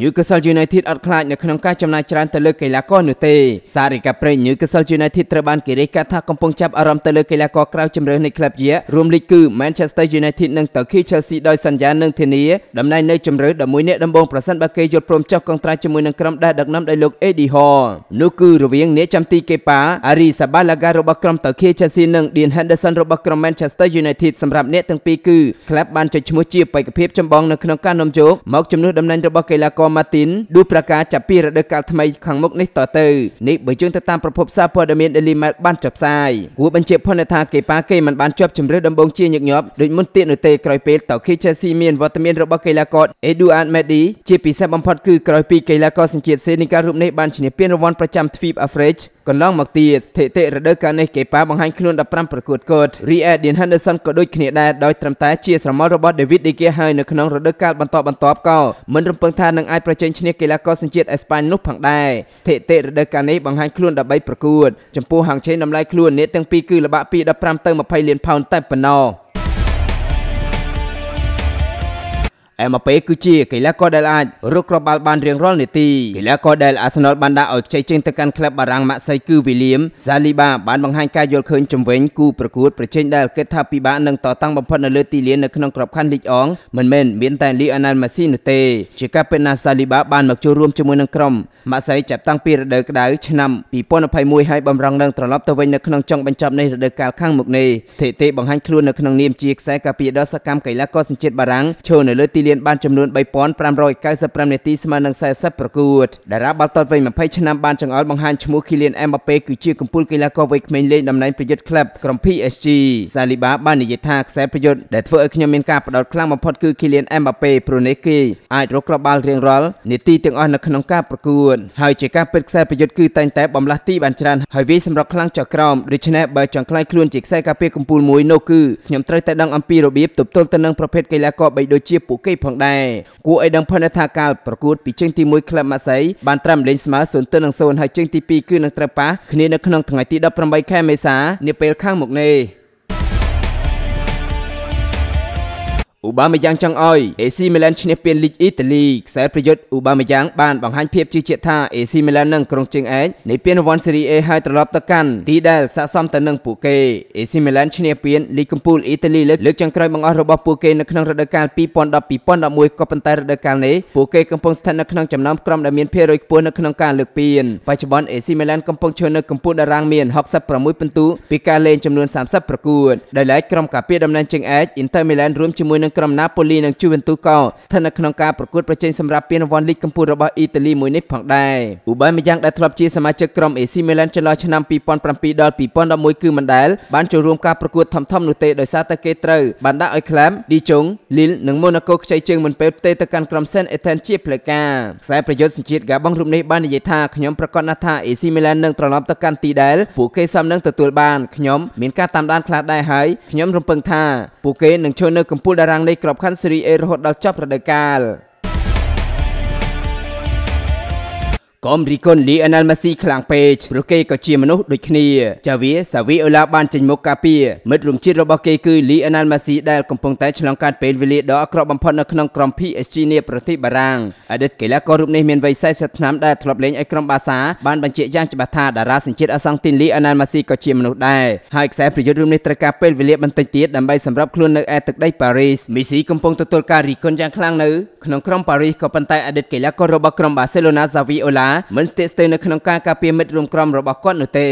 Newcastle United អត់ខ្លាចនៅក្នុងការចំណាយច្រើនទៅលើកីឡាករនោះទេសារិកាប្រេង Newcastle United ត្រូវបានគេរាយការណ៍ថាកំពុងចាប់អារម្មណ៍ទៅលើកីឡាករក្រៅជម្រើសនៃក្លឹបយេរួមលេខគឺ Manchester United និង Turkey Chelsea ដោយសន្យានឹងធានាតំណែងនៅជម្រើស11អ្នកដំបូងប្រសិនបើគេយល់ព្រមចុះកងត្រាជាមួយនឹងក្រុមដែលដឹកនាំដោយលោក Eddie Howe នោះគឺរវាងអ្នកចាំទីកេប៉ា Ari Sabalaga របស់ក្រុម Turkey Chelsea និង Dean Henderson របស់ក្រុម Manchester United សម្រាប់អ្នកទាំងពីរគឺក្លឹបបានចុះឈ្មោះជាបេក្ខភាពចម្បងនៅក្នុងការនាំយកមកជំនួសតំណែងរបស់កីឡាករករម៉ាទីនឌូប្រកាសចាប់ពីរដូវកាលថ្មីខាងមុខនេះតទៅនេះបើយើងទៅតាមប្រភពសារព័ត៌មាន Daily Mail បានចុះផ្សាយគួរបញ្ជាក់ផងថាកេប៉ាគេមិនបានជាប់ជំរឿដំបងជាញឹកញាប់ដូចមុនទៀតនោះទេក្រោយពេលតូខេឆេស៊ីមានវត្តមានរបស់កីឡាករ Eduard Mendy ជាពិសេសបំផុតគឺក្រោយពីកីឡាករសញ្ជាតិសេនីការូបនេះបានឈ្នះពានរង្វាន់ប្រចាំទ្វីបអាហ្វ្រិកកន្លងមកទៀតស្ថិតិរដូវកាលនេះកេប៉ាបង្ហាញខ្លួន15ប្រកួតកូតរីអេឌីន Henderson ក៏ដូចគ្នាដែរដោយត្រឹមតែជាស្រមោលរបស់ David De Gea ហើយនៅក្នុងរដូវកាលបន្តបន្ទាប់ក៏មិនរំពឹងថានឹងអាចប្រជែងឈ្នះកីឡាករសញ្ជាតិអេស្ប៉ាញនោះផងដែរស្ថិតិរដូវកាលនេះបង្ហាញខ្លួន13ប្រកួតចំពោះហាងឆេនតម្លៃខ្លួននេះទាំងពីរគឺល្បាក់ពី15ទៅ20លានផោនតែប៉ុណ្ណោះអេម៉ាប៉េគឺជាកីឡាករដែលអាចរកគ្រាប់បាល់បានរៀងរាល់នាទីកីឡាករដែលអាសនលបានដាក់ឲ្យខ្ចីចេញទៅកាន់ក្លឹបបារាំងម៉ាក់សៃគឺវីលៀមសាលីបាបានបង្ហាញការយល់ឃើញជំវិញគូប្រកួតប្រជែងដែលគិតថាពិបាកនឹងតតាំងបំផុតនៅលើទីលាននៅក្នុងក្របខ័ណ្ឌលីកអងមិនមែនមានតែលីអូណាល់ម៉ាស៊ីនោះទេជាការពិតណាសាលីបាបានមកចូលរួមជាមួយនឹងក្រុមម៉ាក់សៃចាប់តាំងពីរដូវក្តៅឆ្នាំ2021ហើយបំរុងនឹងត្រឡប់ទៅវិញនៅក្នុងចុងបញ្ចប់នៃរដូវកាលខាងមុខនេះស្ថិតិបង្ហាញខ្លួននៅក្នុងនាមជាខ្សែការពារដ៏សកម្មកីឡាករសញ្ជាតិបារាំងឈរនៅលើទីលានទានបានចំនួន3595នាទីស្មើនឹង40ប្រកួតតារាបាល់ទាត់វ័យ20ឆ្នាំបានចង្អុលបង្ហាញឈ្មោះ Kylian Mbappe គឺជាកំពូលកីឡាករវ័យក្មេងលេងតំណែងប្រយុទ្ធក្លឹបក្រុម PSG Saliba បាននិយាយថាខ្សែប្រយុទ្ធដែលធ្វើឲ្យខ្ញុំមានការផ្ដោតខ្លាំងបំផុតគឺ Kylian Mbappe ព្រោះនេះគេអាចរកគ្រាប់បាល់រៀងរាល់នាទីទាំងអស់នៅក្នុងការប្រកួតហើយជាការពិតខ្សែប្រយុទ្ធគឺតែងតែបំលាស់ទីបានច្រើនហើយវាសម្រុកខ្លាំងចុះក្រោមដូច្នេះបើចង់ខ្លាយខ្លួនជាខ្សែការពារកំពូលមួយនោះគឺខ្ញុំត្រូវតែដឹងអំពីរបៀបទប់ទល់ទៅនឹងប្រភេទកីឡាករបីដូចជាពួកគេគេផងដែរគួរឲ្យដឹងផងថាការប្រកួតពីជើងទី1ក្លឹបម៉ាសីបានត្រាំលេងស្មើ0ទៅនឹង0ហើយជើងទី2គឺនឹងត្រូវប៉ះគ្នានៅក្នុងថ្ងៃទី18ខែមេសានាពេលខាងមុខនេះអ៊ូបាម៉ាយ៉ាងចង់ឲ្យ AC Milan ឈ្នះពានលីកអ៊ីតាលីខ្សែប្រយុទ្ធអ៊ូបាម៉ាយ៉ាងបានបង្ហាញភាពជឿជាក់ថា AC Milan នឹងក្រុងជើងឯកនៃពានរង្វាន់ Serie A ហើយត្រឡប់ទៅកាន់ទីដែលស័ក្តិសមទៅនឹងពួកគេ AC Milan ឈ្នះពានលីកកំពូលអ៊ីតាលីលើកចុងក្រោយបង្អស់របស់ពួកគេនៅក្នុងរដូវកាល2010-2011ក៏ប៉ុន្តែរដូវកាលនេះពួកគេកំពុងស្ថិតនៅក្នុងចំណោមក្រុមដែលមានភាគរយខ្ពស់នៅក្នុងការលើកពានបច្ចុប្បន្ន AC Milan កំពុងឈរនៅកំពូលតារាងមាន66ពិន្ទុពីការលេងចំនួន30ប្រកួតដោយឡែកក្រុមការពារតំណែងជើងឯក Inter Milan រួមជាមួយនឹងក្រុមណាប៉ូលីនិងជូវិនទូសក៏ស្ថិតនៅក្នុងការប្រកួតប្រជែងសម្រាប់ពានរង្វាន់លីកកំពូលរបស់អ៊ីតាលីមួយនេះផងដែរឧបេម្យ៉ាងដែលធ្លាប់ជាសមាជិកក្រុម AC Milan ចន្លោះឆ្នាំ2007ដល់2011គឺមិនដែលបានចូលរួមការប្រកួតធំៗនោះទេដោយសារតែគេត្រូវបានដាក់ឲ្យក្លាមឌីជុងលីលនិងម៉ូណាកូខ្ចីជើងមិនពេលផ្ទេទៅកាន់ក្រុម Saint Etienne ជាផ្លូវការខ្សែប្រយុទ្ធសញ្ជាតិ Gabon រូបនេះបាននិយាយថាខ្ញុំប្រកាសណាស់ថា AC Milan នឹងត្រឡប់ទៅកាន់ទីដែលពួកគេសមនឹងទទួលបានខ្ញុំមានការតាមដានខ្លះដែរហើយខ្ញុំរំពឹងថាពួកគេនឹងឈរនៅកំពូលតារាងនៃក្របខ័ណ្ឌស៊េរីអេរហូតដល់ចប់រដូវកាល។កុំរីកុនលីអណាល់ម៉ាស៊ីខ្លាំងពេកព្រោះគេក៏ជាមនុស្សដូចគ្នាចាវាសាវីអូឡាបានចេញមុខការពារមិត្តរួមជាតិរបស់គេគឺលីអណាល់ម៉ាស៊ីដែលកំពុងតែឆ្លងកាត់ពេលវេលាដ៏អាក្រក់បំផុតនៅក្នុងក្រុម PSG នាប្រទេសបារាំងអតីតកីឡាកររូបនេះមានវ័យ40ឆ្នាំដែលធ្លាប់លេងឲ្យក្រុមបាសាបានបញ្ជាក់យ៉ាងច្បាស់ថាតារាសញ្ជាតិអាសង់ទីនលីអណាល់ម៉ាស៊ីក៏ជាមនុស្សដែរហើយខ្សែប្រយុទ្ធរូបនេះត្រូវការពេលវេលាបន្តិចទៀតដើម្បីសម្រាប់ខ្លួននៅឯទឹកដីប៉ារីសមីស៊ីកំពុងទទួលការរីកុនយ៉ាងខ្លាំងនៅក្នុងក្រុមប៉ារីសក៏ប៉ុន្តែអតីតកីឡាកររបស់ក្រុមបាសេឡូណាសាវីអូឡាមិនស្ទាក់ស្ទើរនៅក្នុងការការពារមិត្តរួមក្រុមរបស់គាត់នោះទេ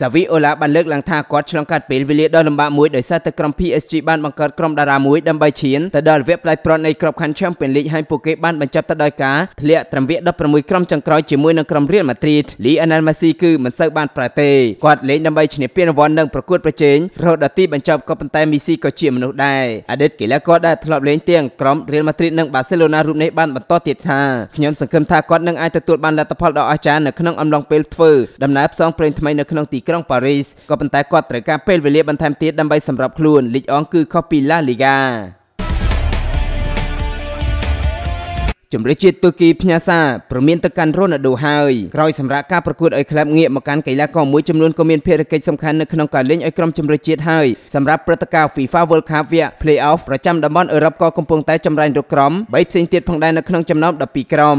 សាវីអូឡាបានលើកឡើងថាគាត់ឆ្លងកាត់ពេលវេលាដ៏លំបាកមួយដោយសារតែក្រុម PSG បានបង្កើតក្រុមតារាមួយដើម្បីឈានទៅដល់វគ្គផ្លាយប្រត់នៃក្របខ័ណ្ឌ Champions League ហើយពួកគេបានបញ្ចប់ទៅដោយការធ្លាក់ត្រឹមវគ្គ16ក្រុមចុងក្រោយជាមួយនឹងក្រុម Real Madrid Lionel Messi គឺមិនសូវបានប្រើទេគាត់លេងដើម្បីឈ្នះពានរង្វាន់និងប្រកួតប្រជែងរហូតដល់ទីបញ្ចប់ក៏ប៉ុន្តែ Messi ក៏ជាមនុស្សដែរអតីតកីឡាករដែលធ្លាប់លេងទាំងក្រុម Real Madrid និង Barcelona រូបនេះបានបន្តទៀតថាខ្ញុំសង្ឃឹមថាគាត់នឹងអាចទទួលបានលទ្ធផលដ៏អស្ចារ្យនៅក្នុងអំឡុងពេលធ្វើដំណើរផ្សងព្រេងថ្មីនៅក្នុង ទីក្រុងប៉ារីសក៏ប៉ុន្តែគាត់ត្រូវការពេលវេលាបន្ថែមទៀតដើម្បីសម្របខ្លួនលីកអង់គឺខុសពីឡាលីហ្កាជំរឿជាតិទូគីផ្ញើសារព្រមានទៅកាន់រ៉ូណាល់ដូហើយក្រោយសម្រាប់ការប្រកួតឲ្យក្លឹបងាកមកកាន់កីឡាករមួយចំនួនក៏មានភារកិច្ចសំខាន់នៅក្នុងការលេងឲ្យក្រុមជំរឿជាតិហើយសម្រាប់ព្រឹត្តិការណ៍ FIFA World Cup វគ្គ Playoff ប្រចាំតំបន់អឺរ៉ុបក៏កំពុងតែចម្រាញ់រកក្រុម៣ផ្សេងទៀតផងដែរនៅក្នុងចំណោម12ក្រុម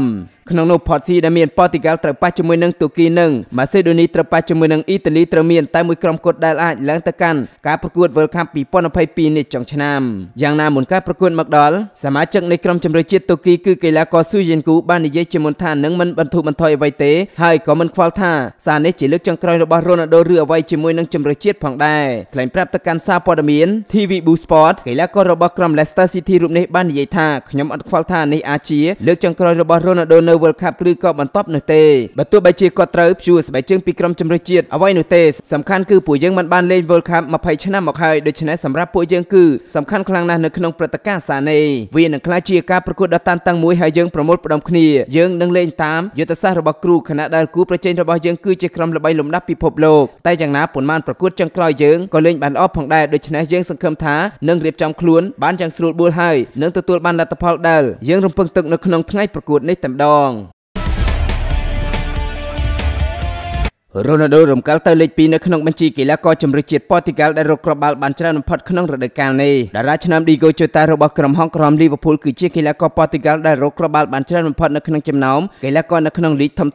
ក្នុងនោះផតស៊ីដែលមានប៉ូទីហ្គាល់ត្រូវប៉ះជាមួយនឹងទូគីនិងម៉ាសេដូនីត្រូវប៉ះជាមួយនឹងអ៊ីតាលីត្រូវមានតែមួយក្រុមគត់ដែលអាចឡើងទៅកាន់ការប្រកួត World Cup 2022នេះចុងឆ្នាំយ៉ាងណាមុនការប្រកួតមកដល់សមាជិកនៃក្រុមជម្រើសជាតិទូគីគឺកីឡាករស៊ូយេនគូបាននិយាយជាមុនថានឹងមិនបន្ធូរបន្ថយអ្វីទេហើយក៏មិនខ្វល់ថាសារនេះជាលើកចុងក្រោយរបស់រ៉ូណាល់ដូឬអ្វីជាមួយនឹងជម្រើសជាតិផងដែរថ្លែងប្រាប់ទៅកាន់សារព័ត៌មាន TVB Sport កីឡាកររបស់ក្រុម Leicester City រូបនេះបាននិយាយថាខ្ញុំអត់ខ្វល់ថានេះអាចជាលើកចុងក្រោយរបស់រ៉ូណាល់ដូនៅ World Cup ឬក៏បន្តនោះទេបើទោះបីជាគាត់ត្រូវព្យួរស្បែកជើងពីក្រុមជម្រើសជាតិអ្វីនោះទេសំខាន់គឺពួកយើងមិនបានលេង World Cup 20ឆ្នាំមកហើយដូច្នេះសម្រាប់ពួកយើងគឺសំខាន់ខ្លាំងណាស់នៅក្នុងព្រឹត្តិការណ៍សានេវានឹងក្លាយជាការប្រកួតដ៏តានតឹងមួយហើយយើងប្រមូលផ្ដុំគ្នាយើងនឹងលេងតាមយុទ្ធសាស្ត្ររបស់គ្រូខណៈដែលគូប្រជែងរបស់យើងគឺជាក្រុមល្បីលំដាប់ពិភពលោកតែយ៉ាងណាប៉ុន្មានប្រកួតចុងក្រោយយើងក៏លេងបានល្អផងដែរដូច្នេះយើងសង្ឃឹមថានឹងរៀបចំខ្លួន បានយ៉ាងស្រួលបួលហើយនឹងទទួលបានលទ្ធផលដែលយើងរំពឹងទុកនៅក្នុងថ្ងៃប្រកួតនេះតែម្ដង tròn រ៉ូណាល់ដូរំកិលទៅលេខ2នៅក្នុងបញ្ជីកីឡាករជម្រើសជាតិប៉ូទីហ្កាល់ដែលរកគ្រាប់បាល់បានច្រើនបំផុតក្នុងរដូវកាលនេះតារាឆ្នាំ Diego Jota របស់ក្រុមហុងក្រុមលីវើពូលគឺជាកីឡាករប៉ូទីហ្កាល់ដែលរកគ្រាប់បាល់បានច្រើនបំផុតនៅក្នុងចំណោមកីឡាករនៅក្នុងលីកធំៗ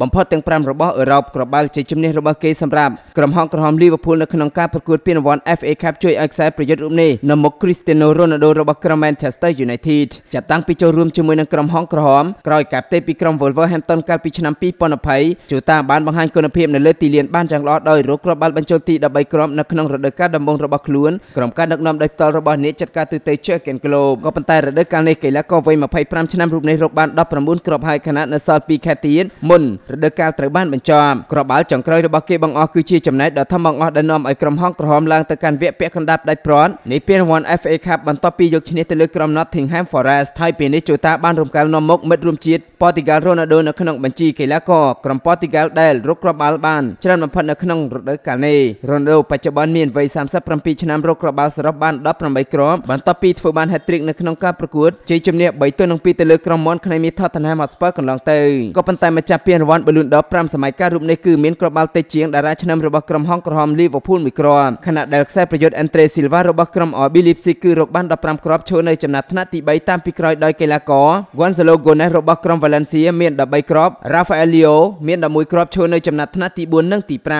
បំផុតទាំង5របស់អឺរ៉ុបគ្រាប់បាល់ជាជំនះរបស់គេសម្រាប់ក្រុមហុងក្រុមលីវើពូលនៅក្នុងការប្រកួតពានរង្វាន់ FA Cup ជួយឲ្យខ្សែប្រយុទ្ធរូបនេះនៅមុខ Cristiano Ronaldo របស់ក្រុម Manchester United ចាប់តាំងពីចូលរួមជាមួយនឹងក្រុមហុងក្រុមក្រោយការផ្ទេរពីក្រុម Wolverhampton កាលពីឆ្នាំ2020 Jota បានបង្ហាញគុណភាពនៅលើទីលានបានយ៉ាងល្អដោយរកគ្រាប់បាល់បញ្ចូលទី13គ្រាប់នៅក្នុងរដូវកាលដំបូងរបស់ខ្លួន ក្រុមការដឹកនាំដោយផ្ទាល់របស់អ្នកចាត់ការទូទៅ Chechen Globe ក៏ប៉ុន្តែរដូវកាលនេះកីឡាករវ័យ25ឆ្នាំរូបនេះរកបាន19គ្រាប់ហើយខណៈនៅសល់2ខែទៀតមុនរដូវកាលត្រូវបានបញ្ចប់គ្រាប់បាល់ចុងក្រោយរបស់គេបង្អស់គឺជាចំណែកដ៏ធំបង្អស់ដែលនាំឲ្យក្រុមហងក្រហមឡើងទៅកាន់វគ្គពាក់កណ្ដាលផ្ដាច់ព្រាត់នៃពានរង្វាន់ FA Cup បន្ទាប់ពីយកឈ្នះទៅលើក្រុម Nottingham Forest ហើយពេលនេះជូតាបានរំកាលនាំមុខមិត្តរួមជាតិ Portugal Ronaldo នៅក្នុងបញ្ជីកីឡាករក្រុម Portugal ដែលរកគ្រាប់បាល់បាល់បានច្រើនបំផុតនៅក្នុងរដូវកាលនេះរ៉ូណាល់ដូបច្ចុប្បន្នមានវ័យ37ឆ្នាំរកគ្រាប់បាល់សរុបបាន18គ្រាប់បន្ទាប់ពីធ្វើបាន hat-trick នៅក្នុងការប្រកួតជ័យជំនះ3ទល់នឹង2ទៅលើក្រុមមនខ្នៃមាសថតណាមហតស្ពើកន្លងទៅក៏ប៉ុន្តែម្ចាស់ពានរង្វាន់ Ballon d'Or 5សម័យកាលរូបនេះគឺមានគ្រាប់បាល់តិចជាងតារាឆ្នាំរបស់ក្រុមហុងក្រហម Liverpool មួយគ្រាប់ខណៈដែលខ្សែប្រយុទ្ធ Andre Silva របស់ក្រុម RB Leipzig គឺរកបាន15គ្រាប់ឈរនៅចំណាត់ថ្នាក់ទី3តាមពីក្រោយដោយកីឡាករ Gonzalo Gomez របស់ក្រុម Valencia មាន13គ្រាប់ Rafael Leo មាន11គ្រាប់ឈរនៅចំណាត់ថ្នាក់ទី4និងទី5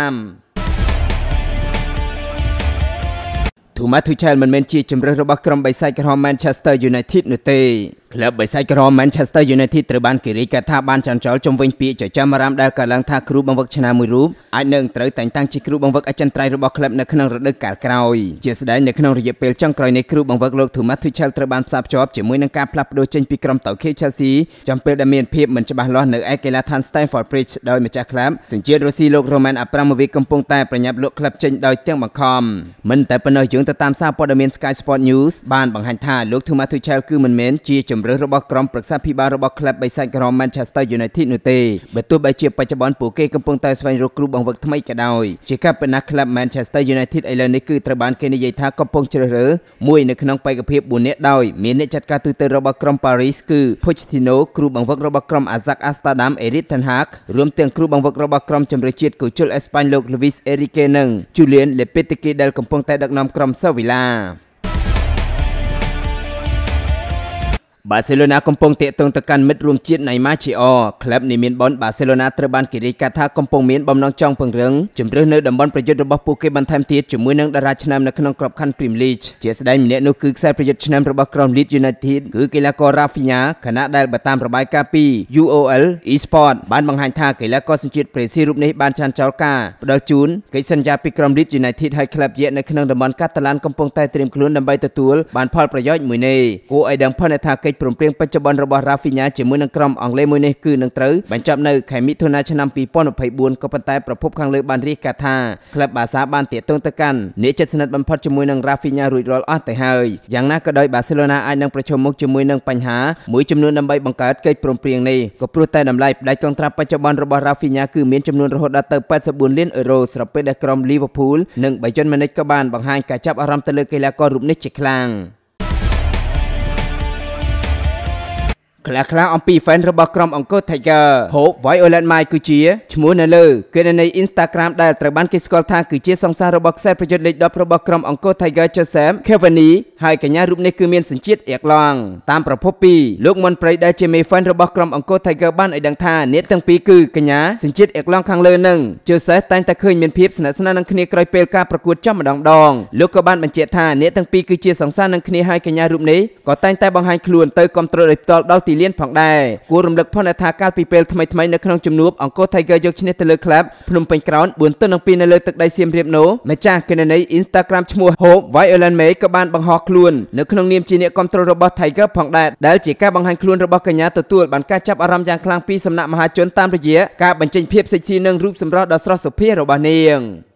ទូម៉ាទូឆែលមិនមែនជាជំរើសរបស់ក្រុមបិសាចក្រហម Manchester United នោះទេក្លឹបបិសាចក្រ Manchester United ត្រូវបានគេរាយការណ៍ថាបានចន្ទរលជំវិញពាក្យចចាមអារ៉ាមដែលកើតឡើងថាគ្រូបង្វឹកឆ្នាំមួយរូបអាចនឹងត្រូវតែងតាំងជាគ្រូបង្វឹកអចិន្ត្រៃយ៍របស់ក្លឹបនៅក្នុងរដូវកាលក្រោយជាស្ដែងនៅក្នុងរយៈពេលចុងក្រោយនេះគ្រូបង្វឹកលោក Thomas Tuchel ត្រូវបានផ្សារភ្ជាប់ជាមួយនឹងការផ្លាស់ប្ដូរចេញពីក្រុមតៅខេ Chelsea ចំពេលដែលមានភាពមិនច្បាស់លាស់នៅឯកីឡដ្ឋាន Stamford Bridge ដោយម្ចាស់ក្លឹបសញ្ជាតិរុស្ស៊ីលោក Roman Abramovich កំពុងតែប្រញាប់លក់ក្លឹបចេញដោយទាំងបង្ខំមិនតែប៉ុណ្ណោះយើងទៅតាមសារព័ត៌មាន Sky Sport News បានបង្ហាញថាលោក Thomas Tuchel គឺមិនមែនជាជំរើសរបស់ក្រុមប្រឹក្សាភិបាលរបស់ក្លឹបបិសាចក្រុម Manchester United នោះទេបើទោះបីជាបច្ចុប្បន្នពួកគេកំពុងតែស្វែងរកគ្រូបង្វឹកថ្មីក៏ដោយជាការពិណាស់ក្លឹប Manchester United ឥឡូវនេះគឺត្រូវបានគេនិយាយថាកំពុងជ្រើសរើសមួយនៅក្នុងបេក្ខភាព4នាក់ដោយមានអ្នកចាត់ការទូទៅរបស់ក្រុម Paris គឺ Pochettino គ្រូបង្វឹករបស់ក្រុម Ajax Amsterdam Erik ten Hag រួមទាំងគ្រូបង្វឹករបស់ក្រុមជម្រើសជាតិកូជុលអេស្ប៉ាញលោក Luis Enrique និង Julian Lopetegui ដែលកំពុងតែដឹកនាំក្រុម Sevilla បាសេឡូណាកំពុងតាកទងទៅកាន់មិត្តរួមជាតិណៃម៉ាជីអក្លឹបនៃមានបនបាសេឡូណាត្រូវបានគេរាយការណ៍ថាកំពុងមានបំណងចង់ពង្រឹងជំរឿននៅតំបន់ប្រយុទ្ធរបស់ពួកគេបន្ថែមទៀតជាមួយនឹងតារាឆ្នាំនៅក្នុងក្របខ័ណ្ឌ Premier League ជាស្ដែងម្នាក់នោះគឺខ្សែប្រយុទ្ធឆ្នាំរបស់ក្រុម Leeds United គឺកីឡាករ Rafinha ខណៈដែលបើតាមរបាយការណ៍ពី UOL Esports បានបង្ហាញថាកីឡាករសញ្ជាតិប្រេស៊ីរូបនេះបានឆានចោលការផ្ដល់ជូនកិច្ចសន្យាពីក្រុម Leeds United ឲ្យក្លឹបយកនៅក្នុងតំបន់កាតាឡានកំពុងតែត្រៀមខ្លួនដើម្បីទទួលបានផលប្រយោជន៍មួយនេះគួរឲ្យដឹងផងថាកិច្ចកិច្ចព្រមព្រៀងបច្ចុប្បន្នរបស់ Rafinha ជាមួយនឹងក្រុមអង់គ្លេសមួយនេះគឺនឹងត្រូវបញ្ចប់នៅខែមិថុនាឆ្នាំ2024ក៏ប៉ុន្តែប្រភពខាងលើបានរាយការណ៍ថាក្លឹបបាសាបានទាក់ទងទៅកាន់អ្នកជិតស្និទ្ធបំផុតជាមួយនឹង Rafinha រួចរាល់អស់ទៅហើយយ៉ាងណាក៏ដោយ Barcelona អាចនឹងប្រឈមមុខជាមួយនឹងបញ្ហាមួយចំនួនដើម្បីបង្កើតកិច្ចព្រមព្រៀងនេះក៏ព្រោះតែតម្លៃផ្ដាច់កងត្រាបច្ចុប្បន្នរបស់ Rafinha គឺមានចំនួនរហូតដល់ទៅ84លានអឺរ៉ូស្របពេលដែលក្រុម Liverpool និង Bayern Munich ក៏បានបង្ហាញការចាប់អារម្មណ៍ទៅលើកីឡាកររូបនេះជាខ្លាំង។ខ្លះខ្លះអំពី fan របស់ក្រុមអង្គរ Tiger ហូប Violet Mai គឺជាឈ្មោះនៅលើគេនៅនៃ Instagram ដែលត្រូវបានគេស្គាល់ថាគឺជាសង្សាររបស់ខ្សែប្រយុទ្ធលេខ10របស់ក្រុមអង្គរ Tiger Joseph Cavani ហើយកញ្ញារូបនេះគឺមានសញ្ជាតិអៀកឡង់តាមប្រភព2លោកមុនប្រៃដែលជាមេ fan របស់ក្រុមអង្គរ Tiger បានឲ្យដឹងថាអ្នកទាំងពីរគឺកញ្ញាសញ្ជាតិអៀកឡង់ខាងលើនឹង Joseph តែងតែឃើញមានភាពស្និទ្ធស្នាលនឹងគ្នាក្រោយពេលការប្រកួតចំម្ដងដងលោកក៏បានបញ្ជាក់ថាអ្នកទាំងពីរគឺជាសង្សារនឹងគ្នាហើយកញ្ញារូបនេះក៏តែងតែបង្ហាញខ្លួនទៅគ្រប់គ្រងដោយផ្ទាល់ដល់ទីលានផងដែរគួររំលឹកផងថាកាលពីពេលថ្មីៗនៅក្នុងជំនួបអង្គរ Tiger យកឈ្នះទៅលើក្លាបភ្នំពេញក្រោន4ទិននឹង2នៅលើទឹកដីសៀមរាបណូម្ចាស់គណនី Instagram ឈ្មោះ Hope Violent May ក៏បានបង្ហោះខ្លួននៅក្នុងនាមជាអ្នកគ្រប់គ្រងរបស់ Tiger ផងដែរដែលជាការបង្ហាញខ្លួនរបស់កញ្ញាទទួលបានការចាប់អារម្មណ៍យ៉ាងខ្លាំងពីសំណាក់មហាជនតាមរយៈការបញ្ចេញភាពសិចស៊ីនិងរូបសម្រស់ដ៏ស្រស់សុភារបស់នាង។